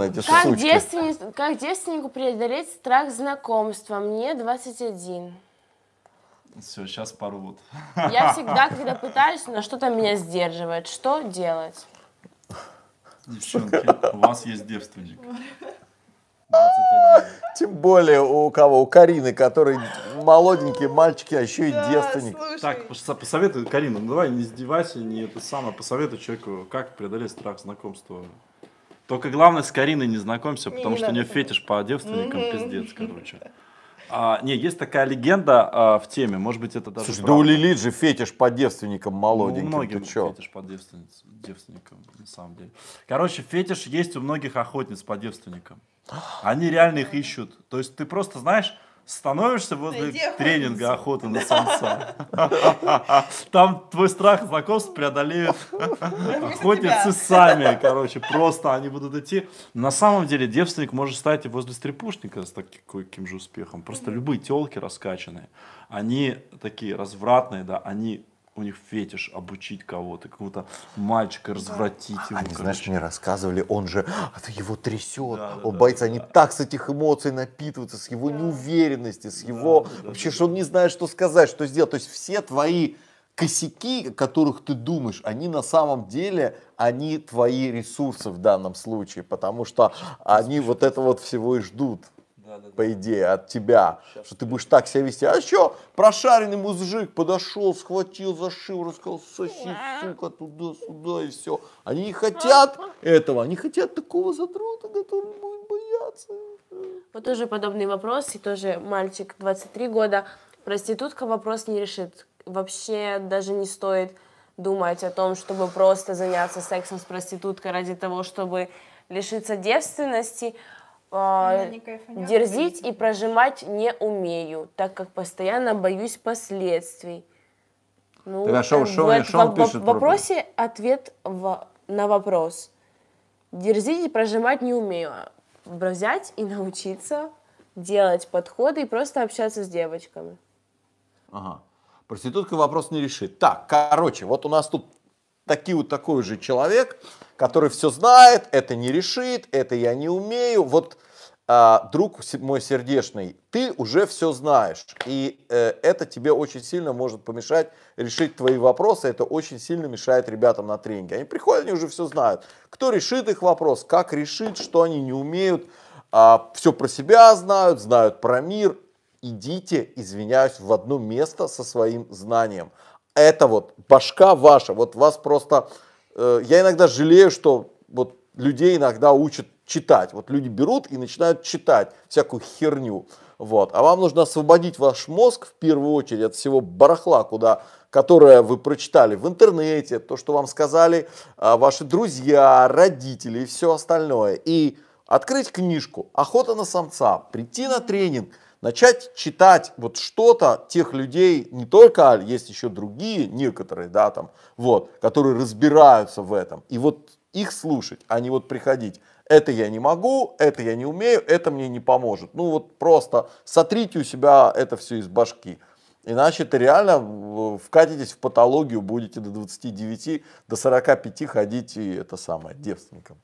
на эти как сучки. Девственнику, как девственнику преодолеть страх знакомства? Мне 21. Все, сейчас порвут. Я всегда, когда пытаюсь, на что-то меня сдерживает. Что делать? Девчонки, у вас есть девственник. Тем более у кого? У Карины, который молоденький мальчики, а еще и девственник. Так, посоветуй, Карина, ну давай не издевайся, не это самое, посоветуй человеку, как преодолеть страх знакомства только главное, с Кариной не знакомься, потому не что у нее фетиш по девственникам, пиздец, короче. А, не, есть такая легенда а, в теме, может быть, это даже Слушай, правда. да у Лилит же фетиш по девственникам молоденьким, ну, у многим ты чё? фетиш по девственниц, девственникам, на самом деле. Короче, фетиш есть у многих охотниц по девственникам. Они реально их ищут. То есть ты просто знаешь, становишься возле тренинга охоты на самца. Там твой страх знакомств преодолеют охотницы сами, короче, просто они будут идти. На самом деле девственник может стать и возле стрипушника с таким же успехом. Просто любые телки раскачанные, они такие развратные, да, они у них фетиш обучить кого-то, какого-то мальчика развратить а, Они, знаешь, мне рассказывали, он же а, его трясет, да, он боится, они так с этих эмоций напитываются, с его неуверенности, с его вообще, что он не знает, что сказать, что сделать. То есть все твои косяки, о которых ты думаешь, они на самом деле, они твои ресурсы в данном случае, потому что они вот это вот всего и ждут да, по идее, от тебя, Сейчас что ты будешь так себя вести. А что, прошаренный мужик подошел, схватил за шиворот, сказал, соси, сука, туда-сюда, и все. Они не хотят этого, они хотят такого задрота, который будет бояться. Вот тоже подобный вопрос, и тоже мальчик 23 года, проститутка вопрос не решит. Вообще даже не стоит думать о том, чтобы просто заняться сексом с проституткой ради того, чтобы лишиться девственности э, дерзить и прожимать не умею, так как постоянно боюсь последствий. Ну, Тогда шоу, шоу, в, шоу в, пишет в вопросе про... ответ в, на вопрос. Дерзить и прожимать не умею. Взять и научиться делать подходы и просто общаться с девочками. Ага. Проститутка вопрос не решит. Так, короче, вот у нас тут таки, вот такой же человек, который все знает, это не решит, это я не умею. Вот а, друг мой сердечный, ты уже все знаешь, и э, это тебе очень сильно может помешать решить твои вопросы, это очень сильно мешает ребятам на тренинге. Они приходят, они уже все знают, кто решит их вопрос, как решить, что они не умеют, а, все про себя знают, знают про мир. Идите, извиняюсь, в одно место со своим знанием. Это вот башка ваша, вот вас просто... Э, я иногда жалею, что вот людей иногда учат читать. Вот люди берут и начинают читать всякую херню. Вот. А вам нужно освободить ваш мозг в первую очередь от всего барахла, куда, которое вы прочитали в интернете, то, что вам сказали а, ваши друзья, родители и все остальное. И открыть книжку «Охота на самца», прийти на тренинг, начать читать вот что-то тех людей, не только Аль, есть еще другие некоторые, да, там, вот, которые разбираются в этом. И вот их слушать, а не вот приходить это я не могу, это я не умею, это мне не поможет. Ну вот просто сотрите у себя это все из башки. Иначе ты реально вкатитесь в патологию, будете до 29, до 45 ходить и это самое, девственником.